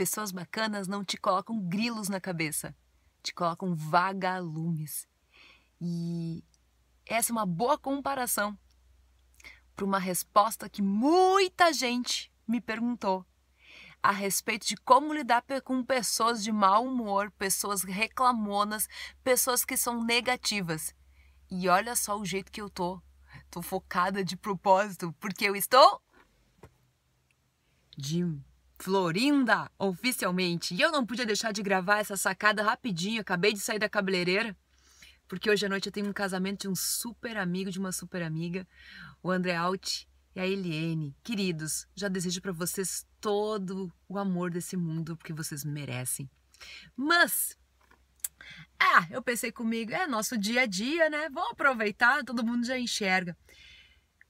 pessoas bacanas não te colocam grilos na cabeça, te colocam vagalumes. E essa é uma boa comparação para uma resposta que muita gente me perguntou a respeito de como lidar com pessoas de mau humor, pessoas reclamonas, pessoas que são negativas. E olha só o jeito que eu tô. Tô focada de propósito, porque eu estou. Jim. Florinda, oficialmente. E eu não podia deixar de gravar essa sacada rapidinho. Acabei de sair da cabeleireira, porque hoje à noite eu tenho um casamento de um super amigo, de uma super amiga, o André Alt e a Eliene. Queridos, já desejo para vocês todo o amor desse mundo, porque vocês merecem. Mas ah, eu pensei comigo, é nosso dia a dia, né? Vamos aproveitar, todo mundo já enxerga.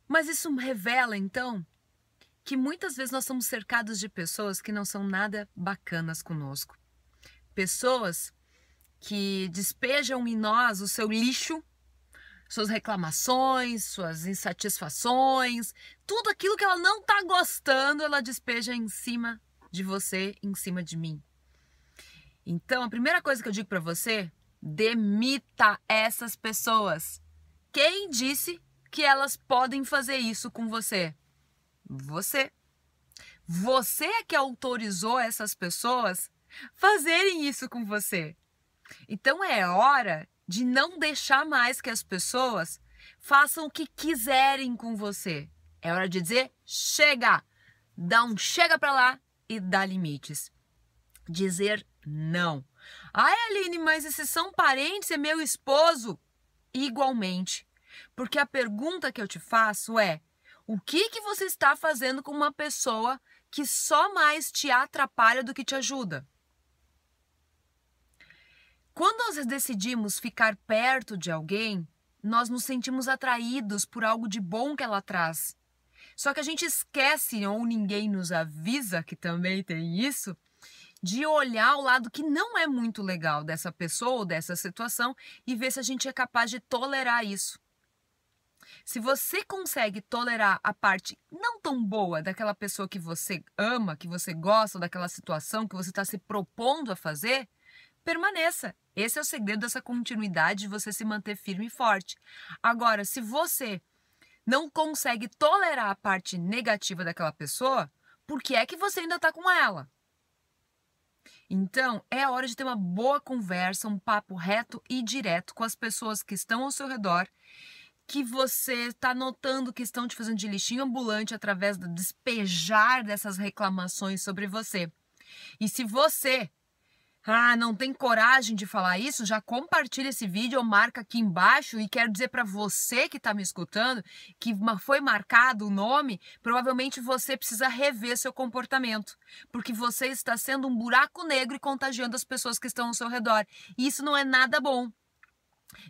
Mas isso revela então que muitas vezes nós somos cercados de pessoas que não são nada bacanas conosco. Pessoas que despejam em nós o seu lixo, suas reclamações, suas insatisfações, tudo aquilo que ela não tá gostando, ela despeja em cima de você, em cima de mim. Então, a primeira coisa que eu digo para você, demita essas pessoas. Quem disse que elas podem fazer isso com você? Você. Você é que autorizou essas pessoas fazerem isso com você. Então é hora de não deixar mais que as pessoas façam o que quiserem com você. É hora de dizer chega, dá um chega para lá e dá limites. Dizer não. Ai, Aline, mas esses são parentes, é meu esposo. Igualmente. Porque a pergunta que eu te faço é: o que, que você está fazendo com uma pessoa que só mais te atrapalha do que te ajuda? Quando nós decidimos ficar perto de alguém, nós nos sentimos atraídos por algo de bom que ela traz. Só que a gente esquece, ou ninguém nos avisa que também tem isso, de olhar o lado que não é muito legal dessa pessoa ou dessa situação e ver se a gente é capaz de tolerar isso. Se você consegue tolerar a parte não tão boa daquela pessoa que você ama, que você gosta, daquela situação que você está se propondo a fazer, permaneça. Esse é o segredo dessa continuidade de você se manter firme e forte. Agora, se você não consegue tolerar a parte negativa daquela pessoa, por que é que você ainda está com ela? Então, é hora de ter uma boa conversa, um papo reto e direto com as pessoas que estão ao seu redor que você está notando que estão te fazendo de lixinho ambulante através do despejar dessas reclamações sobre você. E se você ah, não tem coragem de falar isso? Já compartilha esse vídeo marca aqui embaixo e quero dizer para você que está me escutando que foi marcado o nome, provavelmente você precisa rever seu comportamento, porque você está sendo um buraco negro e contagiando as pessoas que estão ao seu redor. E isso não é nada bom.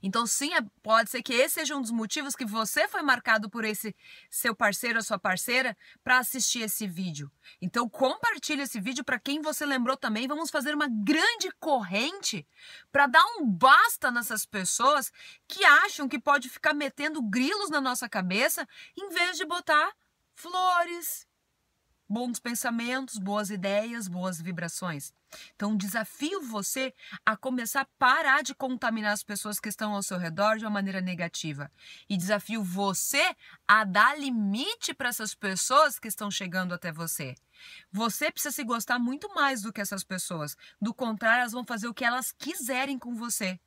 Então, sim, é, pode ser que esse seja um dos motivos que você foi marcado por esse seu parceiro ou sua parceira para assistir esse vídeo. Então, compartilhe esse vídeo para quem você lembrou também. Vamos fazer uma grande corrente para dar um basta nessas pessoas que acham que pode ficar metendo grilos na nossa cabeça em vez de botar flores, bons pensamentos, boas ideias, boas vibrações. Então, desafio você a começar a parar de contaminar as pessoas que estão ao seu redor de uma maneira negativa. E desafio você a dar limite para essas pessoas que estão chegando até você. Você precisa se gostar muito mais do que essas pessoas. Do contrário, elas vão fazer o que elas quiserem com você.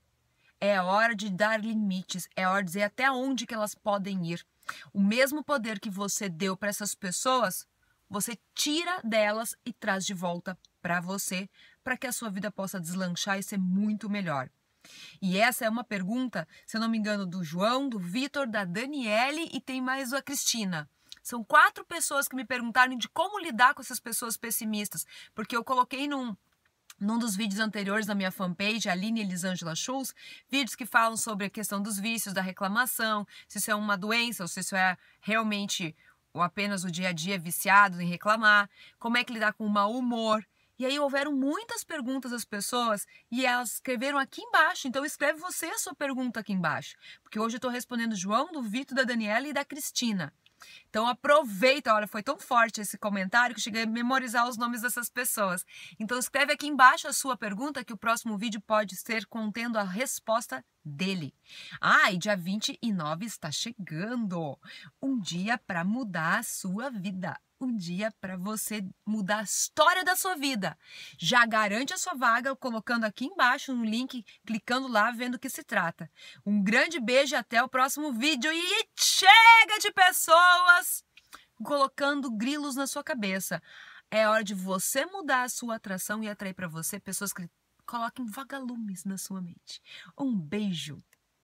É hora de dar limites, é hora de dizer até onde que elas podem ir. O mesmo poder que você deu para essas pessoas, você tira delas e traz de volta para você, para que a sua vida possa deslanchar e ser muito melhor. E essa é uma pergunta, se eu não me engano, do João, do Vitor, da Daniele e tem mais a Cristina. São quatro pessoas que me perguntaram de como lidar com essas pessoas pessimistas, porque eu coloquei num, num dos vídeos anteriores da minha fanpage, Aline Elisângela Schultz, vídeos que falam sobre a questão dos vícios, da reclamação, se isso é uma doença ou se isso é realmente ou apenas o dia a dia viciado em reclamar, como é que lidar com o mau humor. E aí houveram muitas perguntas das pessoas e elas escreveram aqui embaixo. Então escreve você a sua pergunta aqui embaixo, porque hoje eu estou respondendo João, do Vitor, da Daniela e da Cristina. Então aproveita, olha, foi tão forte esse comentário que cheguei a memorizar os nomes dessas pessoas. Então escreve aqui embaixo a sua pergunta que o próximo vídeo pode ser contendo a resposta dele. Ah, e dia 29 está chegando. Um dia para mudar a sua vida. Um dia para você mudar a história da sua vida. Já garante a sua vaga colocando aqui embaixo um link, clicando lá, vendo o que se trata. Um grande beijo até o próximo vídeo e chega de pessoas colocando grilos na sua cabeça. É hora de você mudar a sua atração e atrair para você pessoas que Coloque vagalumes na sua mente. Um beijo